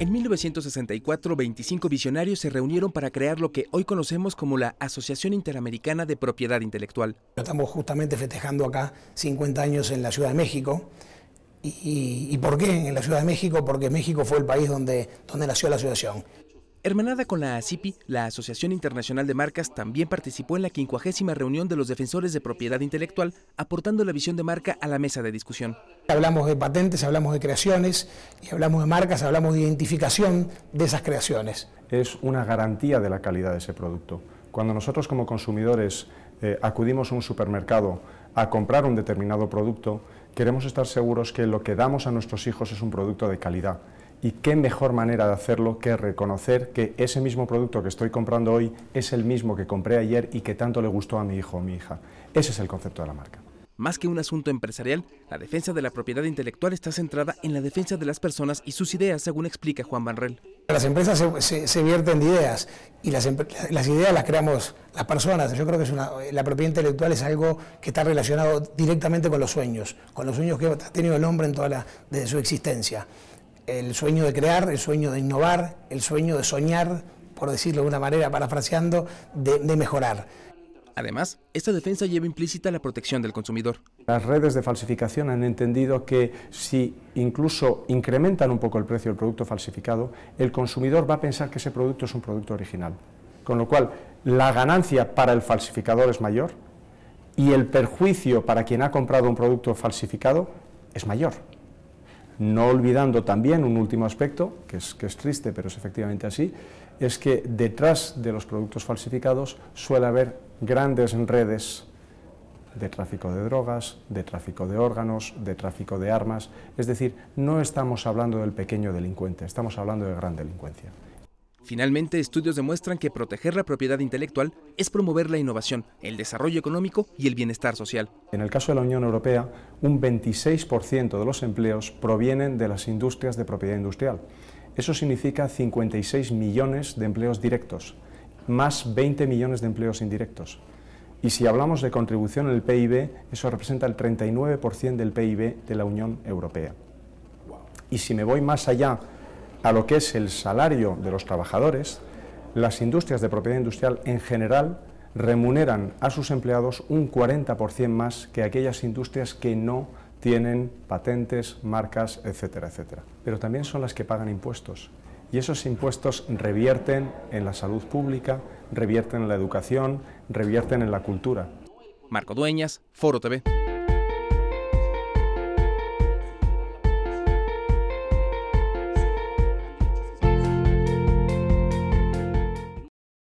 En 1964, 25 visionarios se reunieron para crear lo que hoy conocemos como la Asociación Interamericana de Propiedad Intelectual. Estamos justamente festejando acá 50 años en la Ciudad de México. ¿Y, por qué en la Ciudad de México? Porque México fue el país donde, donde nació la asociación. Hermanada con la ACIPI, la Asociación Internacional de Marcas también participó en la quincuagésima reunión de los defensores de propiedad intelectual, aportando la visión de marca a la mesa de discusión. Hablamos de patentes, hablamos de creaciones, y hablamos de marcas, hablamos de identificación de esas creaciones. Es una garantía de la calidad de ese producto. Cuando nosotros como consumidores eh, acudimos a un supermercado a comprar un determinado producto, queremos estar seguros que lo que damos a nuestros hijos es un producto de calidad y qué mejor manera de hacerlo que reconocer que ese mismo producto que estoy comprando hoy es el mismo que compré ayer y que tanto le gustó a mi hijo o mi hija. Ese es el concepto de la marca. Más que un asunto empresarial, la defensa de la propiedad intelectual está centrada en la defensa de las personas y sus ideas, según explica Juan Manrel. Las empresas se, vierten de ideas y las, ideas las creamos las personas. Yo creo que es la propiedad intelectual es algo que está relacionado directamente con los sueños, con los sueños que ha tenido el hombre en toda la, desde su existencia el sueño de crear, el sueño de innovar, el sueño de soñar, por decirlo de una manera, parafraseando, de, de mejorar. Además, esta defensa lleva implícita la protección del consumidor. Las redes de falsificación han entendido que si incluso incrementan un poco el precio del producto falsificado, el consumidor va a pensar que ese producto es un producto original. Con lo cual, la ganancia para el falsificador es mayor y el perjuicio para quien ha comprado un producto falsificado es mayor no olvidando también un último aspecto, que es, triste, pero es efectivamente así, es que detrás de los productos falsificados suele haber grandes redes de tráfico de drogas, de tráfico de órganos, de tráfico de armas. Es decir, no estamos hablando del pequeño delincuente, estamos hablando de gran delincuencia. Finalmente, estudios demuestran que proteger la propiedad intelectual es promover la innovación, el desarrollo económico y el bienestar social. En el caso de la Unión Europea, un 26% de los empleos provienen de las industrias de propiedad industrial. Eso significa 56 millones de empleos directos, más 20 millones de empleos indirectos. Y si hablamos de contribución el PIB, eso representa el 39% del PIB de la Unión Europea. Y si me voy más allá a lo que es el salario de los trabajadores, las industrias de propiedad industrial en general remuneran a sus empleados un 40% más que aquellas industrias que no tienen patentes, marcas, etcétera, etcétera. Pero también son las que pagan impuestos y esos impuestos revierten en la salud pública, revierten en la educación, revierten en la cultura. Marco Dueñas, Foro TV.